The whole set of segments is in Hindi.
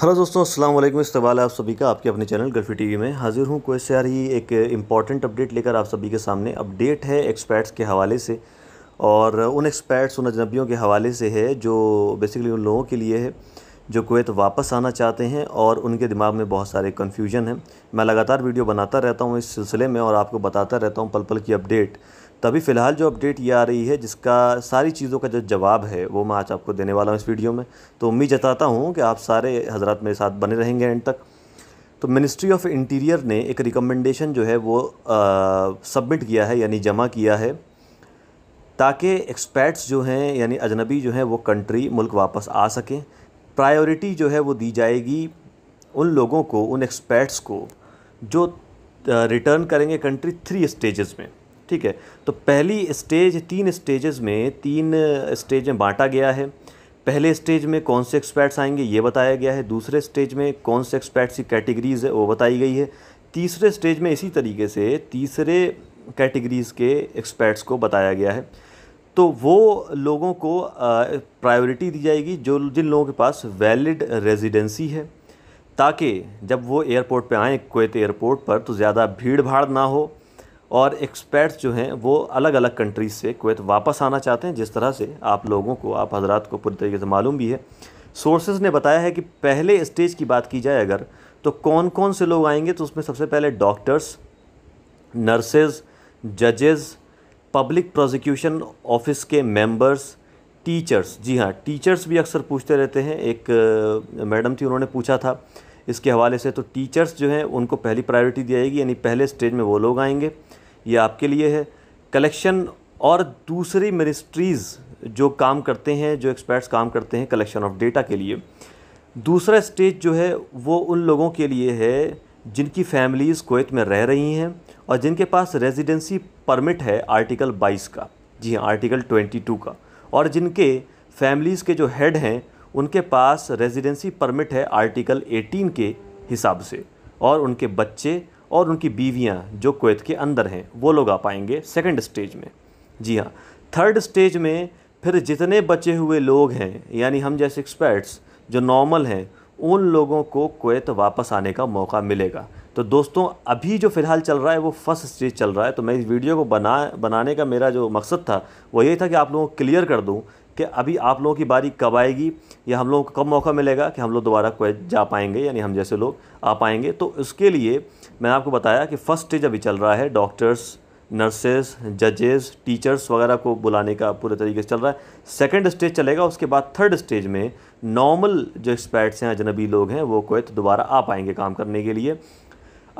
हेलो दोस्तों अस्सलाम वालेकुम है आप सभी का आपके अपने चैनल गर्फी टीवी में हाजिर हूँ कोई से ही एक इम्पॉर्टेंट अपडेट लेकर आप सभी के सामने अपडेट है एक्सपर्ट्स के हवाले से और उन एक्सपर्ट्स उन अजनबियों के हवाले से है जो बेसिकली उन लोगों के लिए है जो कुवैत वापस आना चाहते हैं और उनके दिमाग में बहुत सारे कन्फ्यूजन हैं मैं लगातार वीडियो बनाता रहता हूँ इस सिलसिले में और आपको बताता रहता हूँ पल पल की अपडेट तो अभी फ़िलहाल जो अपडेट ये आ रही है जिसका सारी चीज़ों का जो जवाब है वो मैं आज आपको देने वाला हूँ इस वीडियो में तो उम्मीद जताता हूँ कि आप सारे हज़रा मेरे साथ बने रहेंगे एंड तक तो मिनिस्ट्री ऑफ इंटीरियर ने एक रिकमेंडेशन जो है वो सबमिट किया है यानी जमा किया है ताकि एक्सपैट्स जो हैं यानी अजनबी जो हैं वो कंट्री मुल्क वापस आ सकें प्रायोरिटी जो है वो दी जाएगी उन लोगों को उन एक्सपैट्स को जो रिटर्न करेंगे कंट्री थ्री स्टेजेस में ठीक है तो पहली स्टेज तीन स्टेजेस में तीन स्टेज में बांटा गया है पहले स्टेज में कौन से एक्सपर्ट्स आएंगे ये बताया गया है दूसरे स्टेज में कौन से एक्सपर्ट्स की कैटेगरीज है वो बताई गई है तीसरे स्टेज में इसी तरीके से तीसरे कैटेगरीज़ के एक्सपर्ट्स को बताया गया है तो वो लोगों को प्रायोरिटी दी जाएगी जो जिन लोगों के पास वैलिड रेजिडेंसी है ताकि जब वो एयरपोर्ट पे आएँ कोत एयरपोर्ट पर तो ज़्यादा भीड़ भाड़ ना हो और एक्सपैट्स जो हैं वो अलग अलग कंट्रीज़ से कुवैत वापस आना चाहते हैं जिस तरह से आप लोगों को आप हजरात को पूरी तरीके से मालूम भी है सोर्सेज ने बताया है कि पहले स्टेज की बात की जाए अगर तो कौन कौन से लोग आएंगे तो उसमें सबसे पहले डॉक्टर्स नर्सेज जजेस पब्लिक प्रोसिक्यूशन ऑफिस के मेंबर्स टीचर्स जी हाँ टीचर्स भी अक्सर पूछते रहते हैं एक मैडम थी उन्होंने पूछा था इसके हवाले से तो टीचर्स जो हैं उनको पहली प्रायोरिटी दी जाएगी यानी पहले स्टेज में वो लोग आएंगे ये आपके लिए है कलेक्शन और दूसरी मिनिस्ट्रीज़ जो काम करते हैं जो एक्सपर्ट्स काम करते हैं कलेक्शन ऑफ डेटा के लिए दूसरा स्टेज जो है वो उन लोगों के लिए है जिनकी फैमिलीज़ कोत में रह रही हैं और जिनके पास रेजिडेंसी परमिट है आर्टिकल 22 का जी हाँ आर्टिकल 22 का और जिनके फैमिलीज़ के जो हेड हैं उनके पास रेजिडेंसी परमिट है आर्टिकल 18 के हिसाब से और उनके बच्चे और उनकी बीवियां जो कोत के अंदर हैं वो लोग आ पाएंगे सेकंड स्टेज में जी हाँ थर्ड स्टेज में फिर जितने बचे हुए लोग हैं यानी हम जैसे एक्सपर्ट्स जो नॉर्मल हैं उन लोगों को कोत वापस आने का मौका मिलेगा तो दोस्तों अभी जो फ़िलहाल चल रहा है वो फर्स्ट स्टेज चल रहा है तो मैं इस वीडियो को बना बनाने का मेरा जो मकसद था वो यही था कि आप लोगों को क्लियर कर दूं कि अभी आप लोगों की बारी कब आएगी या हम लोगों को कब मौका मिलेगा कि हम लोग दोबारा क्वेज जा पाएंगे यानी हम जैसे लोग आ पाएंगे तो उसके लिए मैंने आपको बताया कि फ़र्स्ट स्टेज अभी चल रहा है डॉक्टर्स नर्सेस जजेस टीचर्स वगैरह को बुलाने का पूरे तरीके से चल रहा है सेकंड स्टेज चलेगा उसके बाद थर्ड स्टेज में नॉर्मल जो एक्सपर्ट्स हैं अजनबी लोग हैं वो कोयत दोबारा आ पाएंगे काम करने के लिए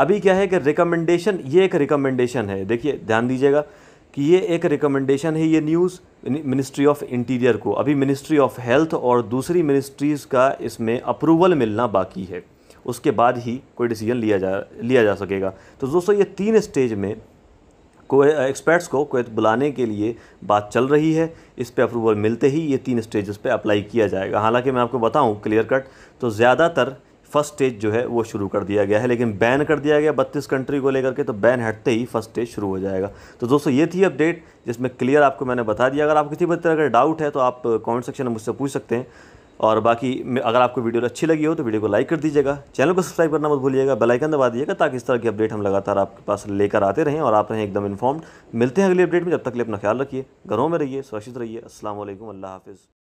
अभी क्या है कि रिकमेंडेशन ये एक रिकमेंडेशन है देखिए ध्यान दीजिएगा कि ये एक रिकमेंडेशन है ये न्यूज़ मिनिस्ट्री ऑफ इंटीरियर को अभी मिनिस्ट्री ऑफ हेल्थ और दूसरी मिनिस्ट्रीज़ का इसमें अप्रूवल मिलना बाकी है उसके बाद ही कोई डिसीजन लिया जा लिया जा सकेगा तो दोस्तों ये तीन स्टेज में को एक्सपर्ट्स को कोत बुलाने के लिए बात चल रही है इस पर अप्रूवल मिलते ही ये तीन स्टेजेस पे अप्लाई किया जाएगा हालांकि मैं आपको बताऊं क्लियर कट तो ज़्यादातर फर्स्ट स्टेज जो है वो शुरू कर दिया गया है लेकिन बैन कर दिया गया बत्तीस कंट्री को लेकर के तो बैन हटते ही फर्स्ट स्टेज शुरू हो जाएगा तो दोस्तों ये थी अपडेट जिसमें क्लियर आपको मैंने बता दिया अगर आप किसी भी तरह का डाउट है तो आप कॉमेंट सेक्शन में मुझसे पूछ सकते हैं और बाकी अगर आपको वीडियो अच्छी लगी हो तो वीडियो को लाइक कर दीजिएगा चैनल को सब्सक्राइब करना मत भूलिएगा बेल आइकन दबा दीजिएगा ताकि इस तरह की अपडेट हम लगातार आपके पास लेकर आते रहें और आप रहें एकदम इन्फॉर्म्ड मिलते हैं अगली अपडेट में जब तक के लिए अपना ख्याल रखिए घरों में रहिए सुरक्षित रहिए असल अल्लाह हाफिज़